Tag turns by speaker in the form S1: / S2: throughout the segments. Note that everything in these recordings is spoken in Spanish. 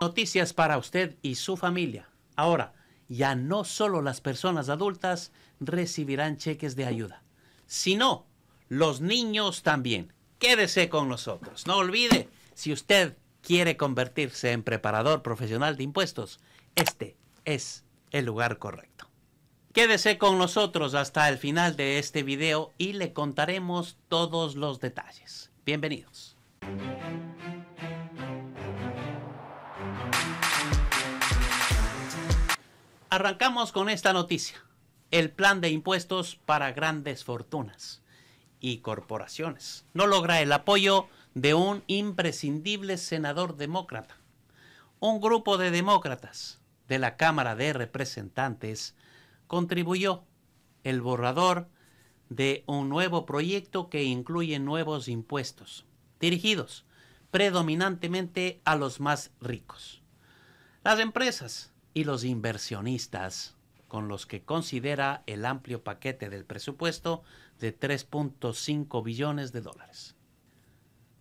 S1: noticias para usted y su familia. Ahora, ya no solo las personas adultas recibirán cheques de ayuda, sino los niños también. Quédese con nosotros. No olvide, si usted quiere convertirse en preparador profesional de impuestos, este es el lugar correcto. Quédese con nosotros hasta el final de este video y le contaremos todos los detalles. Bienvenidos. Arrancamos con esta noticia, el plan de impuestos para grandes fortunas y corporaciones. No logra el apoyo de un imprescindible senador demócrata. Un grupo de demócratas de la Cámara de Representantes contribuyó el borrador de un nuevo proyecto que incluye nuevos impuestos, dirigidos predominantemente a los más ricos. Las empresas y los inversionistas, con los que considera el amplio paquete del presupuesto de 3.5 billones de dólares.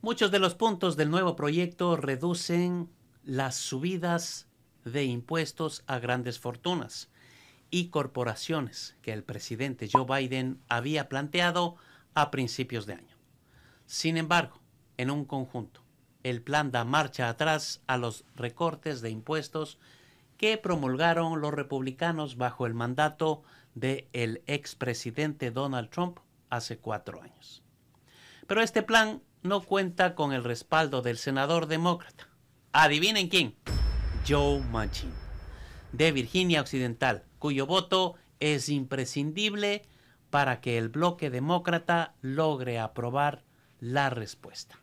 S1: Muchos de los puntos del nuevo proyecto reducen las subidas de impuestos a grandes fortunas y corporaciones que el presidente Joe Biden había planteado a principios de año. Sin embargo, en un conjunto, el plan da marcha atrás a los recortes de impuestos que promulgaron los republicanos bajo el mandato del ex expresidente Donald Trump hace cuatro años. Pero este plan no cuenta con el respaldo del senador demócrata. Adivinen quién. Joe Manchin, de Virginia Occidental, cuyo voto es imprescindible para que el bloque demócrata logre aprobar la respuesta.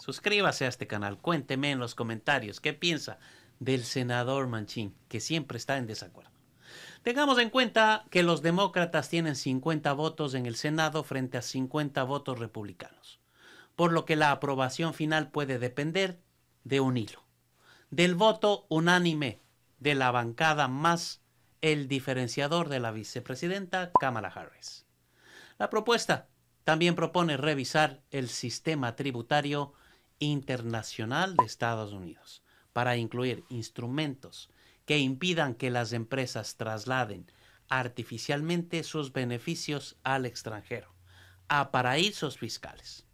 S1: Suscríbase a este canal, cuénteme en los comentarios qué piensa del senador Manchin, que siempre está en desacuerdo. Tengamos en cuenta que los demócratas tienen 50 votos en el Senado frente a 50 votos republicanos, por lo que la aprobación final puede depender de un hilo, del voto unánime de la bancada más el diferenciador de la vicepresidenta Kamala Harris. La propuesta también propone revisar el sistema tributario internacional de Estados Unidos para incluir instrumentos que impidan que las empresas trasladen artificialmente sus beneficios al extranjero, a paraísos fiscales.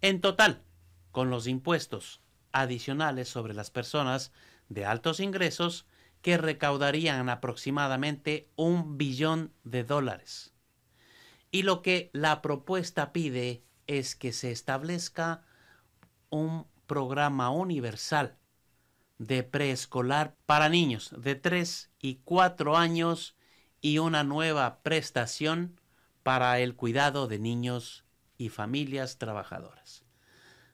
S1: En total, con los impuestos adicionales sobre las personas de altos ingresos, que recaudarían aproximadamente un billón de dólares. Y lo que la propuesta pide es que se establezca un programa universal de preescolar para niños de 3 y 4 años y una nueva prestación para el cuidado de niños y familias trabajadoras.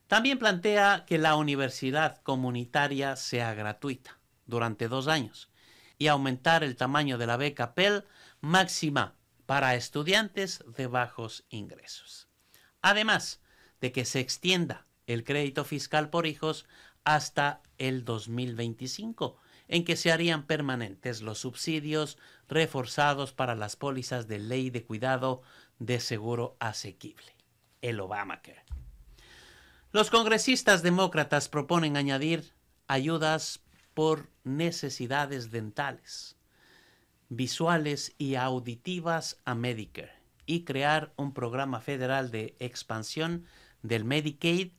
S1: También plantea que la universidad comunitaria sea gratuita durante dos años y aumentar el tamaño de la beca Pell máxima para estudiantes de bajos ingresos. Además de que se extienda el crédito fiscal por hijos hasta el 2025, en que se harían permanentes los subsidios reforzados para las pólizas de ley de cuidado de seguro asequible, el Obamacare. Los congresistas demócratas proponen añadir ayudas por necesidades dentales, visuales y auditivas a Medicare y crear un programa federal de expansión del Medicaid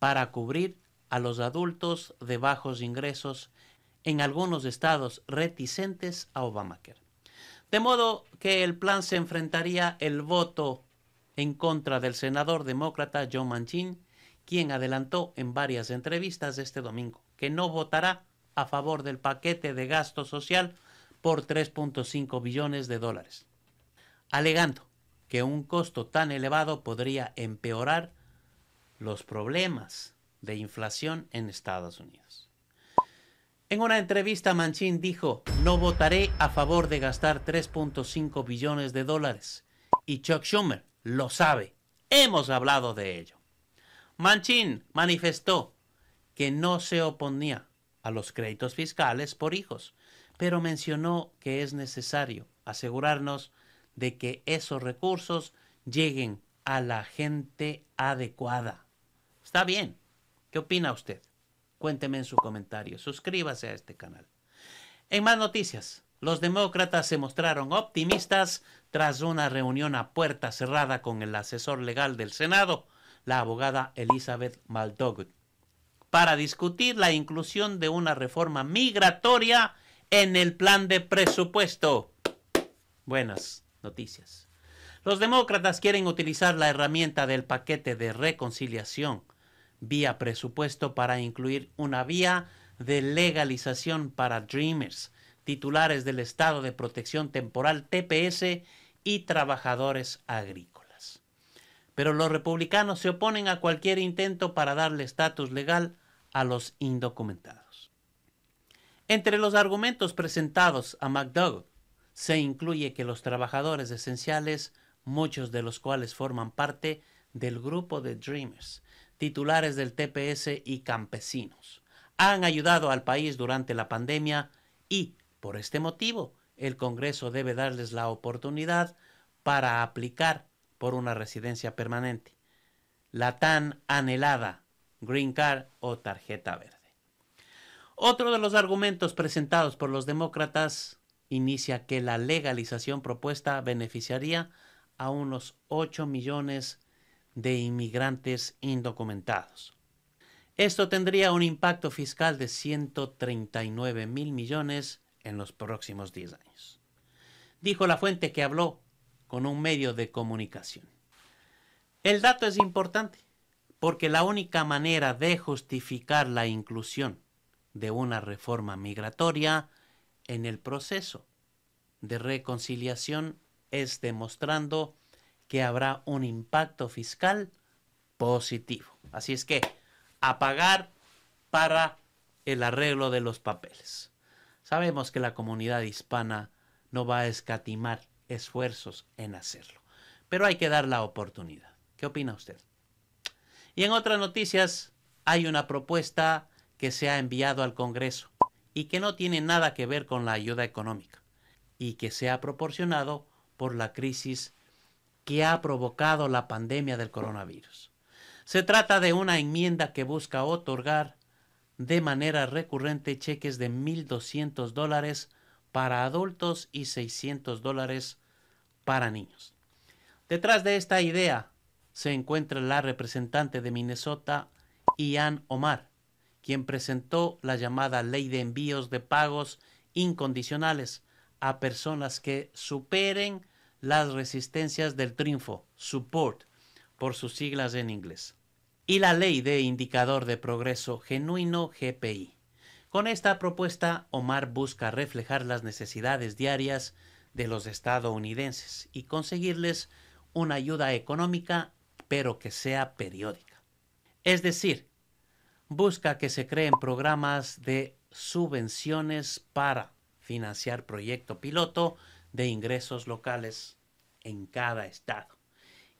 S1: para cubrir a los adultos de bajos ingresos en algunos estados reticentes a Obamacare. De modo que el plan se enfrentaría el voto en contra del senador demócrata John Manchin, quien adelantó en varias entrevistas este domingo que no votará a favor del paquete de gasto social por 3.5 billones de dólares, alegando que un costo tan elevado podría empeorar los problemas de inflación en Estados Unidos. En una entrevista, Manchin dijo, no votaré a favor de gastar 3.5 billones de dólares. Y Chuck Schumer lo sabe. Hemos hablado de ello. Manchin manifestó que no se oponía a los créditos fiscales por hijos, pero mencionó que es necesario asegurarnos de que esos recursos lleguen a la gente adecuada. Está bien, ¿Qué opina usted? Cuénteme en su comentario. Suscríbase a este canal. En más noticias, los demócratas se mostraron optimistas tras una reunión a puerta cerrada con el asesor legal del Senado, la abogada Elizabeth Maldogut, para discutir la inclusión de una reforma migratoria en el plan de presupuesto. Buenas noticias. Los demócratas quieren utilizar la herramienta del paquete de reconciliación vía presupuesto para incluir una vía de legalización para Dreamers, titulares del Estado de Protección Temporal TPS y trabajadores agrícolas. Pero los republicanos se oponen a cualquier intento para darle estatus legal a los indocumentados. Entre los argumentos presentados a McDougall se incluye que los trabajadores esenciales, muchos de los cuales forman parte del grupo de Dreamers, titulares del TPS y campesinos. Han ayudado al país durante la pandemia y, por este motivo, el Congreso debe darles la oportunidad para aplicar por una residencia permanente, la tan anhelada Green Card o tarjeta verde. Otro de los argumentos presentados por los demócratas inicia que la legalización propuesta beneficiaría a unos 8 millones de inmigrantes indocumentados. Esto tendría un impacto fiscal de 139 mil millones en los próximos 10 años. Dijo la fuente que habló con un medio de comunicación. El dato es importante porque la única manera de justificar la inclusión de una reforma migratoria en el proceso de reconciliación es demostrando que habrá un impacto fiscal positivo. Así es que a pagar para el arreglo de los papeles. Sabemos que la comunidad hispana no va a escatimar esfuerzos en hacerlo, pero hay que dar la oportunidad. ¿Qué opina usted? Y en otras noticias, hay una propuesta que se ha enviado al Congreso y que no tiene nada que ver con la ayuda económica y que se ha proporcionado por la crisis que ha provocado la pandemia del coronavirus. Se trata de una enmienda que busca otorgar de manera recurrente cheques de 1.200 dólares para adultos y 600 dólares para niños. Detrás de esta idea se encuentra la representante de Minnesota, Ian Omar, quien presentó la llamada Ley de Envíos de Pagos Incondicionales a personas que superen las resistencias del triunfo, support, por sus siglas en inglés, y la ley de indicador de progreso genuino GPI. Con esta propuesta, Omar busca reflejar las necesidades diarias de los estadounidenses y conseguirles una ayuda económica, pero que sea periódica. Es decir, busca que se creen programas de subvenciones para financiar proyecto piloto de ingresos locales en cada estado.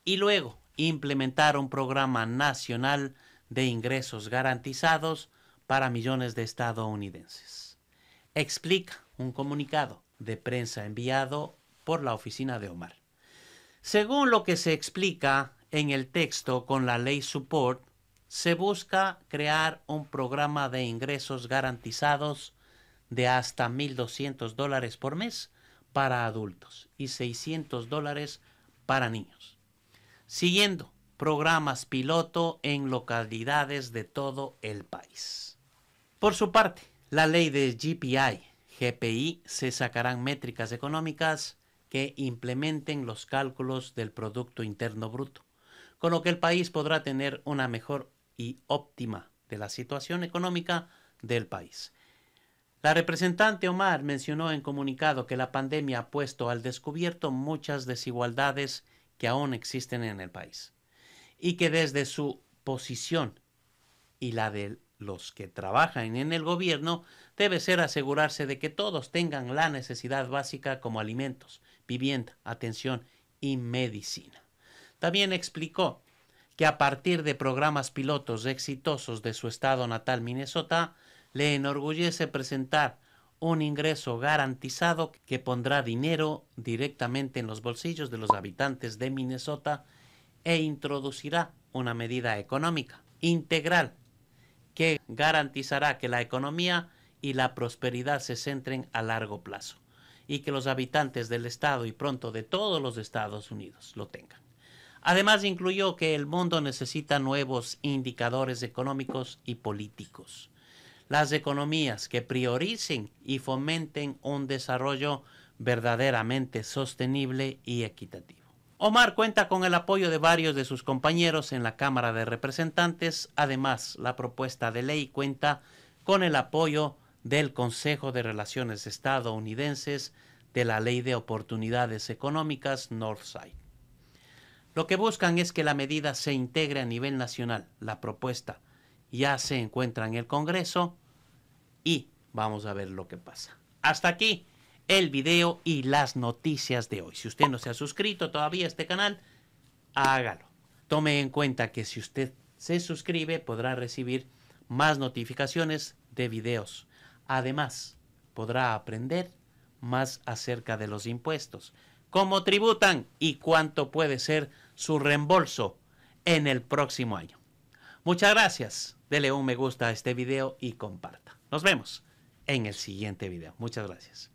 S1: Y luego implementar un programa nacional de ingresos garantizados para millones de estadounidenses. Explica un comunicado de prensa enviado por la oficina de Omar. Según lo que se explica en el texto con la ley Support, se busca crear un programa de ingresos garantizados de hasta 1.200 dólares por mes para adultos y 600 dólares para niños. Siguiendo, programas piloto en localidades de todo el país. Por su parte, la ley de GPI, GPI, se sacarán métricas económicas que implementen los cálculos del Producto Interno Bruto, con lo que el país podrá tener una mejor y óptima de la situación económica del país. La representante Omar mencionó en comunicado que la pandemia ha puesto al descubierto muchas desigualdades que aún existen en el país y que desde su posición y la de los que trabajan en el gobierno debe ser asegurarse de que todos tengan la necesidad básica como alimentos, vivienda, atención y medicina. También explicó que a partir de programas pilotos exitosos de su estado natal Minnesota, le enorgullece presentar un ingreso garantizado que pondrá dinero directamente en los bolsillos de los habitantes de Minnesota e introducirá una medida económica integral que garantizará que la economía y la prosperidad se centren a largo plazo y que los habitantes del estado y pronto de todos los Estados Unidos lo tengan. Además incluyó que el mundo necesita nuevos indicadores económicos y políticos las economías que prioricen y fomenten un desarrollo verdaderamente sostenible y equitativo. Omar cuenta con el apoyo de varios de sus compañeros en la Cámara de Representantes. Además, la propuesta de ley cuenta con el apoyo del Consejo de Relaciones Estadounidenses de la Ley de Oportunidades Económicas Northside. Lo que buscan es que la medida se integre a nivel nacional. La propuesta ya se encuentra en el Congreso y vamos a ver lo que pasa. Hasta aquí el video y las noticias de hoy. Si usted no se ha suscrito todavía a este canal, hágalo. Tome en cuenta que si usted se suscribe podrá recibir más notificaciones de videos. Además, podrá aprender más acerca de los impuestos, cómo tributan y cuánto puede ser su reembolso en el próximo año. Muchas gracias. Dele un me gusta a este video y comparta. Nos vemos en el siguiente video. Muchas gracias.